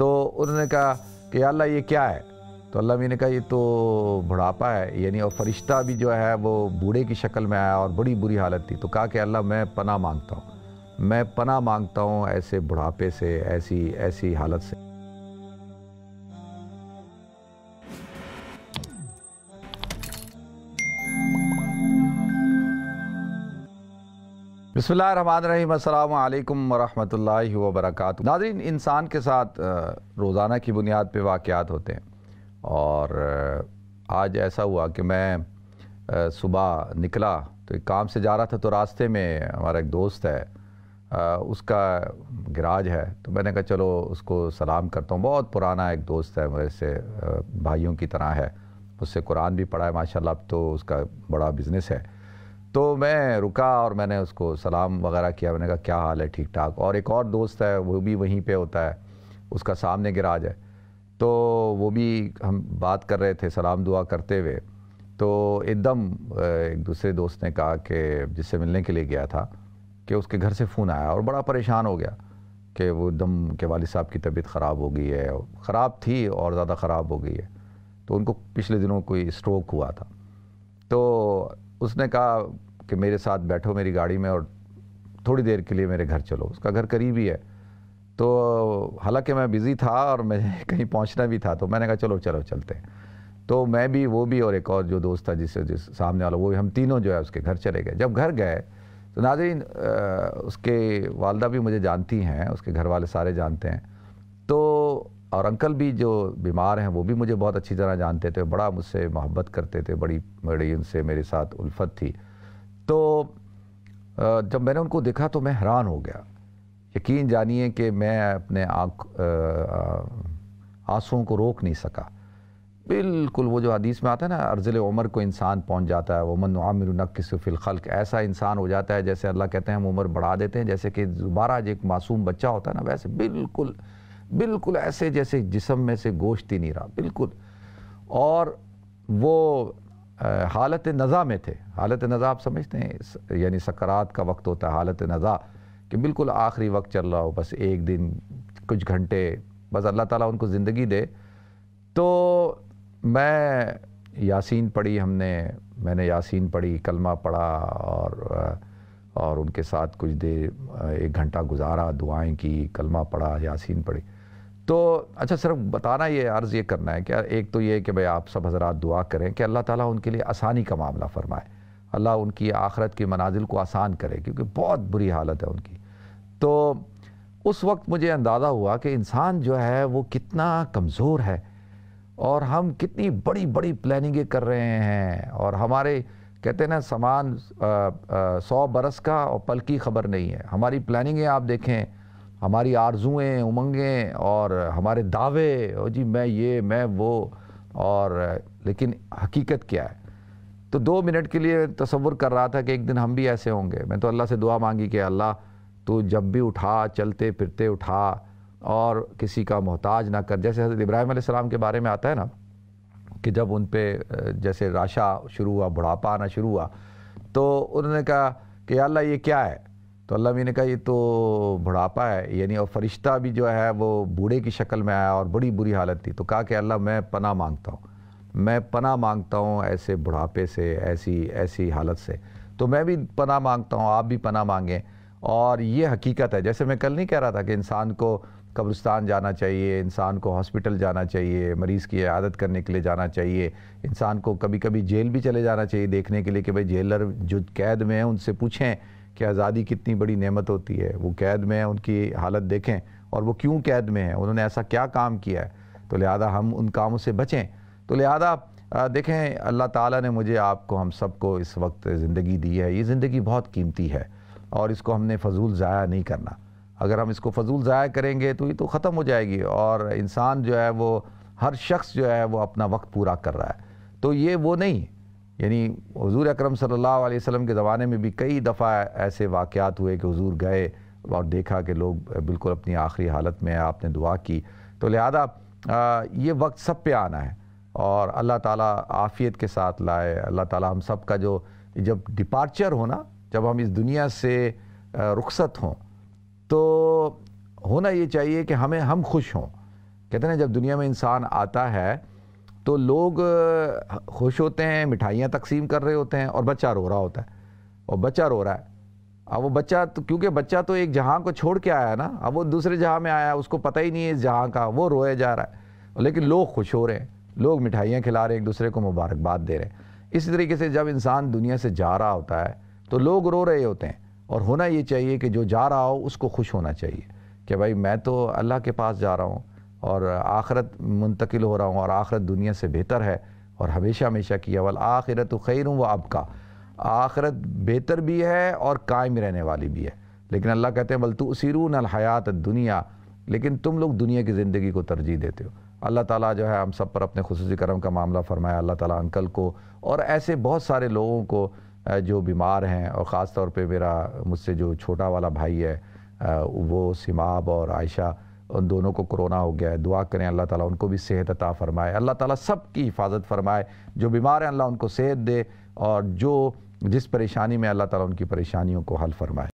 तो उन्होंने कहा कि अल्लाह ये क्या है तो अल्लाह ने कहा ये तो बुढ़ापा है यानी और फरिश्ता भी जो है वो बूढ़े की शक्ल में आया और बड़ी बुरी हालत थी तो कहा कि अल्लाह मैं पना मांगता हूँ मैं पना मांगता हूँ ऐसे बुढ़ापे से ऐसी ऐसी हालत से बसमीम वरहमल वबरक नाजरीन इंसान के साथ रोज़ाना की बुनियाद पर वाक़ात होते हैं और आज ऐसा हुआ कि मैं सुबह निकला तो एक काम से जा रहा था तो रास्ते में हमारा एक दोस्त है उसका गराज है तो मैंने कहा चलो उसको सलाम करता हूँ बहुत पुराना एक दोस्त है मेरे से भाइयों की तरह है उससे कुरान भी पढ़ा है माशा अब तो उसका बड़ा बिज़नेस है तो मैं रुका और मैंने उसको सलाम वगैरह किया मैंने कहा क्या हाल है ठीक ठाक और एक और दोस्त है वो भी वहीं पे होता है उसका सामने गिराज है तो वो भी हम बात कर रहे थे सलाम दुआ करते हुए तो एकदम एक दूसरे दोस्त ने कहा कि जिससे मिलने के लिए गया था कि उसके घर से फ़ोन आया और बड़ा परेशान हो गया कि वो एकदम के वाल साहब की तबीयत ख़राब हो गई है ख़राब थी और ज़्यादा ख़राब हो गई है तो उनको पिछले दिनों कोई स्ट्रोक हुआ था तो उसने कहा कि मेरे साथ बैठो मेरी गाड़ी में और थोड़ी देर के लिए मेरे घर चलो उसका घर करीब ही है तो हालांकि मैं बिज़ी था और मैं कहीं पहुंचना भी था तो मैंने कहा चलो चलो चलते हैं तो मैं भी वो भी और एक और जो दोस्त था जिससे जिस सामने वाला वो भी हम तीनों जो है उसके घर चले गए जब घर गए तो नाजरीन उसके वालदा भी मुझे जानती हैं उसके घर वाले सारे जानते हैं तो और अंकल भी जो बीमार हैं वो भी मुझे बहुत अच्छी तरह जानते थे बड़ा मुझसे मोहब्बत करते थे बड़ी बड़ी उनसे मेरे साथ उल्फत थी तो जब मैंने उनको देखा तो मैं हैरान हो गया यकीन जानिए कि मैं अपने आँख आंसुओं को रोक नहीं सका बिल्कुल वो जो हदीस में आता है ना अर्जल उमर को इंसान पहुंच जाता है वमन आमिर नक्सफ़िल खल्क ऐसा इंसान हो जाता है जैसे अल्लाह कहते हैं हम उम्र बढ़ा देते हैं जैसे कि दोबारा एक मासूम बच्चा होता है ना वैसे बिल्कुल बिल्कुल ऐसे जैसे जिसम में से गोश्त ही नहीं रहा बिल्कुल और वो हालत नज़ा में थे हालत नज़ा आप समझते हैं यानी सकरात का वक्त होता है हालत नज़ा कि बिल्कुल आखिरी वक्त चल रहा हो बस एक दिन कुछ घंटे बस अल्लाह ताला उनको ज़िंदगी दे तो मैं यासीन पढ़ी हमने मैंने यासीन पढ़ी कलमा पढ़ा और और उनके साथ कुछ देर एक घंटा गुजारा दुआएं की कलमा पढ़ा यासीन पढ़ी तो अच्छा सिर्फ बताना ये अर्ज़ ये करना है कि एक तो ये कि भाई आप सब हजरात दुआ करें कि अल्लाह ताला उनके लिए आसानी का मामला फरमाए अल्लाह उनकी आखरत की मनाजिल को आसान करे क्योंकि बहुत बुरी हालत है उनकी तो उस वक्त मुझे अंदाज़ा हुआ कि इंसान जो है वो कितना कमज़ोर है और हम कितनी बड़ी बड़ी प्लानिंगें कर रहे हैं और हमारे कहते हैं ना सामान सौ बरस का और पल की खबर नहीं है हमारी प्लानिंगें आप देखें हमारी आरजुएँ उमंगें और हमारे दावे और जी मैं ये मैं वो और लेकिन हकीकत क्या है तो दो मिनट के लिए तस्वुर कर रहा था कि एक दिन हम भी ऐसे होंगे मैं तो अल्लाह से दुआ मांगी कि अल्लाह तो जब भी उठा चलते फिरते उठा और किसी का मोहताज ना कर जैसे हज़रत इब्राहिम आसमाम के बारे में आता है ना कि जब उन पर जैसे राशा शुरू हुआ बुढ़ापा आना शुरू हुआ तो उन्होंने कहा कि अल्लाह ये क्या है तो अल्लाह भी ने कहा ये तो बुढ़ापा है यानी और फरिश्ता भी जो है वो बूढ़े की शक्ल में आया और बड़ी बुरी हालत थी तो कहा कि अल्लाह मैं पना मांगता हूँ मैं पना मांगता हूँ ऐसे बुढ़ापे से ऐसी ऐसी हालत से तो मैं भी पना मांगता हूँ आप भी पना मांगें और ये हकीकत है जैसे मैं कल नहीं कह रहा था कि इंसान को कब्रिस्तान जाना चाहिए इंसान को हॉस्पिटल जाना चाहिए मरीज़ की आदत करने के लिए जाना चाहिए इंसान को कभी कभी जेल भी चले जाना चाहिए देखने के लिए कि भाई जेलर जो कैद में हैं उनसे पूछें कि आज़ादी कितनी बड़ी नेमत होती है वो कैद में है उनकी हालत देखें और वो क्यों कैद में है उन्होंने ऐसा क्या काम किया है तो लिहाजा हम उन कामों से बचें तो लिहाजा देखें अल्लाह ताला ने मुझे आपको हम सबको इस वक्त ज़िंदगी दी है ये ज़िंदगी बहुत कीमती है और इसको हमने फजूल ज़ाया नहीं करना अगर हम इसको फजूल ज़ाया करेंगे तो ये तो ख़त्म हो जाएगी और इंसान जो है वो हर शख्स जो है वो अपना वक्त पूरा कर रहा है तो ये वो नहीं यानी हजूर अक्रम सल्लल्लाहु अलैहि वसल्लम के ज़माने में भी कई दफ़ा ऐसे वाक़ात हुए कि हजूर गए और देखा कि लोग बिल्कुल अपनी आखिरी हालत में आपने दुआ की तो लिहाजा ये वक्त सब पे आना है और अल्लाह ताला आफ़ियत के साथ लाए अल्लाह ताला हम सब का जो जब डिपार्चर हो ना जब हम इस दुनिया से रुखसत हों तो होना ये चाहिए कि हमें हम खुश हों कहते हैं जब दुनिया में इंसान आता है तो लोग खुश होते हैं मिठाइयाँ तकसीम कर रहे होते हैं और बच्चा रो रहा होता है और बच्चा रो रहा है अब वो बच्चा तो क्योंकि बच्चा तो एक जहाँ को छोड़ के आया ना अब वो दूसरे जहाँ में आया उसको पता ही नहीं है इस जहाँ का वो रोया जा रहा है लेकिन लोग खुश हो रहे हैं लोग मिठाइयाँ खिला रहे हैं एक दूसरे को मुबारकबाद दे रहे हैं इसी तरीके से जब इंसान दुनिया से जा रहा होता है तो लोग रो रहे होते हैं और होना ये चाहिए कि जो जा रहा हो उसको खुश होना चाहिए कि भाई मैं तो अल्लाह के पास जा रहा हूँ और आखरत मुंतकिल हो रहा हूँ और आखरत दुनिया से बेहतर है और हमेशा हमेशा किया वाल आखिरत खैर हूँ वह आपका आखरत बेहतर भी है और कायम रहने वाली भी है लेकिन अल्लाह कहते हैं बलतु सिरून अलहयात दुनिया लेकिन तुम लोग दुनिया की ज़िंदगी को तरजीह देते हो अल्लाह ताला जो है हम सब पर अपने खसूस करम का मामला फ़रमाया अल्लाह ताला अंकल को और ऐसे बहुत सारे लोगों को जो बीमार हैं और ख़ास तौर पे मेरा मुझसे जो छोटा वाला भाई है वो सिमाब और आयशा उन दोनों को कोरोना हो गया है दुआ करें अल्लाह ताला उनको भी सेहत अता फरमाए अल्लाह ताला सब की हिफाजत फरमाए जो बीमार हैं अल्लाह उनको सेहत दे और जो जिस परेशानी में अल्लाह ताला उनकी परेशानियों को हल फरमाए